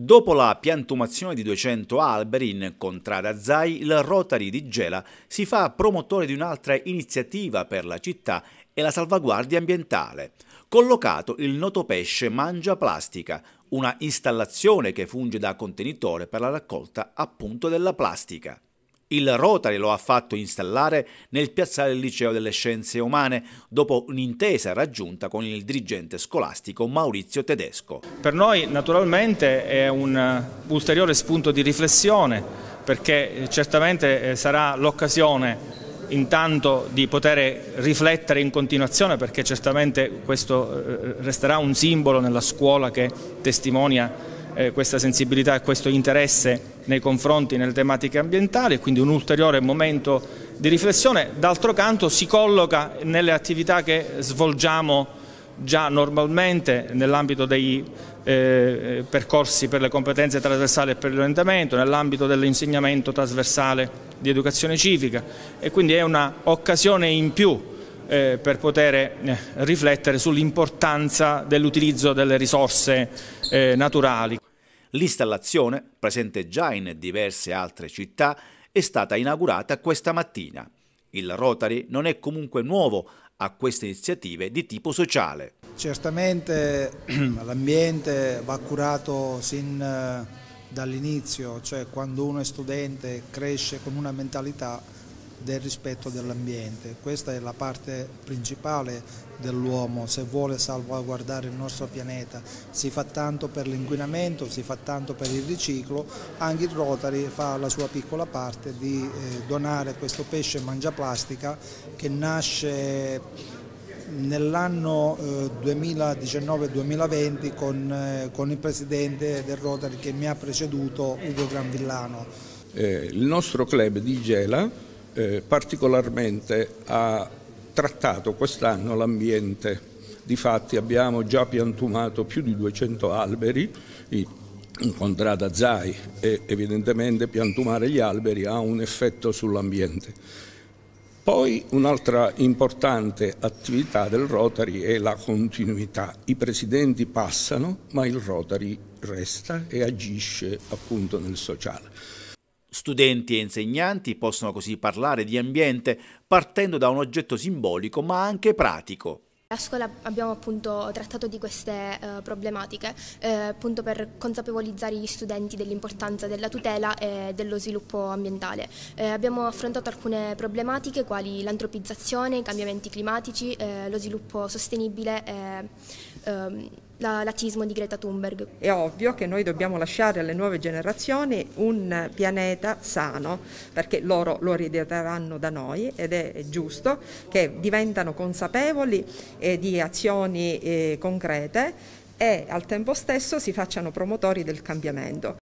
Dopo la piantumazione di 200 alberi in contrada Zai, il Rotary di Gela si fa promotore di un'altra iniziativa per la città e la salvaguardia ambientale. Collocato il noto pesce Mangia Plastica, una installazione che funge da contenitore per la raccolta appunto della plastica. Il Rotary lo ha fatto installare nel piazzale del Liceo delle Scienze Umane, dopo un'intesa raggiunta con il dirigente scolastico Maurizio Tedesco. Per noi naturalmente è un ulteriore spunto di riflessione, perché eh, certamente eh, sarà l'occasione intanto di poter riflettere in continuazione perché certamente questo eh, resterà un simbolo nella scuola che testimonia eh, questa sensibilità e questo interesse nei confronti nelle tematiche ambientali, quindi un ulteriore momento di riflessione. D'altro canto si colloca nelle attività che svolgiamo già normalmente nell'ambito dei eh, percorsi per le competenze trasversali e per l'orientamento, nell'ambito dell'insegnamento trasversale di educazione civica e quindi è un'occasione in più eh, per poter eh, riflettere sull'importanza dell'utilizzo delle risorse eh, naturali. L'installazione, presente già in diverse altre città, è stata inaugurata questa mattina. Il Rotary non è comunque nuovo a queste iniziative di tipo sociale. Certamente l'ambiente va curato sin eh, dall'inizio, cioè quando uno è studente cresce con una mentalità del rispetto dell'ambiente. Questa è la parte principale dell'uomo se vuole salvaguardare il nostro pianeta. Si fa tanto per l'inquinamento, si fa tanto per il riciclo, anche il Rotary fa la sua piccola parte di eh, donare questo pesce mangiaplastica che nasce nell'anno 2019-2020 eh, con, eh, con, il presidente del Rotary che mi ha preceduto, Ugo Granvillano. Eh, il nostro club di Gela eh, particolarmente ha trattato quest'anno l'ambiente. Difatti abbiamo già piantumato più di 200 alberi, in contrada Zai e evidentemente piantumare gli alberi ha un effetto sull'ambiente. Poi un'altra importante attività del Rotary è la continuità. I presidenti passano, ma il Rotary resta e agisce appunto nel sociale. Studenti e insegnanti possono così parlare di ambiente partendo da un oggetto simbolico ma anche pratico. A scuola abbiamo appunto trattato di queste eh, problematiche eh, appunto per consapevolizzare gli studenti dell'importanza della tutela e dello sviluppo ambientale. Eh, abbiamo affrontato alcune problematiche quali l'antropizzazione, i cambiamenti climatici, eh, lo sviluppo sostenibile e ehm, la, latismo di Greta Thunberg. È ovvio che noi dobbiamo lasciare alle nuove generazioni un pianeta sano, perché loro lo rideteranno da noi ed è giusto che diventano consapevoli eh, di azioni eh, concrete e al tempo stesso si facciano promotori del cambiamento.